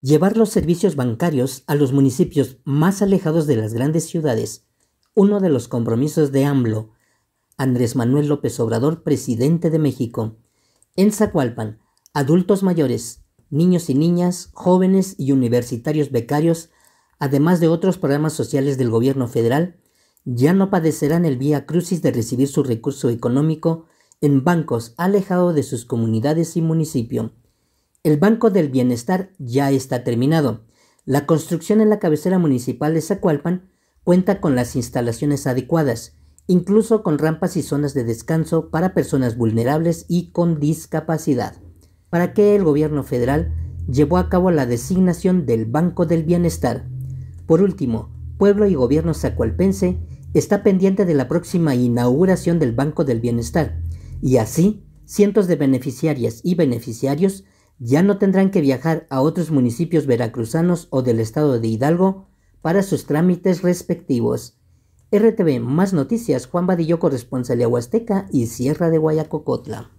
llevar los servicios bancarios a los municipios más alejados de las grandes ciudades, uno de los compromisos de AMLO, Andrés Manuel López Obrador, presidente de México. En Zacualpan, adultos mayores, niños y niñas, jóvenes y universitarios becarios, además de otros programas sociales del gobierno federal, ya no padecerán el vía crucis de recibir su recurso económico en bancos alejados de sus comunidades y municipio. El Banco del Bienestar ya está terminado. La construcción en la cabecera municipal de Zacualpan cuenta con las instalaciones adecuadas, incluso con rampas y zonas de descanso para personas vulnerables y con discapacidad. ¿Para qué el gobierno federal llevó a cabo la designación del Banco del Bienestar? Por último, pueblo y gobierno zacualpense está pendiente de la próxima inauguración del Banco del Bienestar, y así cientos de beneficiarias y beneficiarios ya no tendrán que viajar a otros municipios veracruzanos o del estado de Hidalgo para sus trámites respectivos. RTV Más Noticias, Juan Vadillo, corresponsal de Aguasteca y Sierra de Guayacocotla.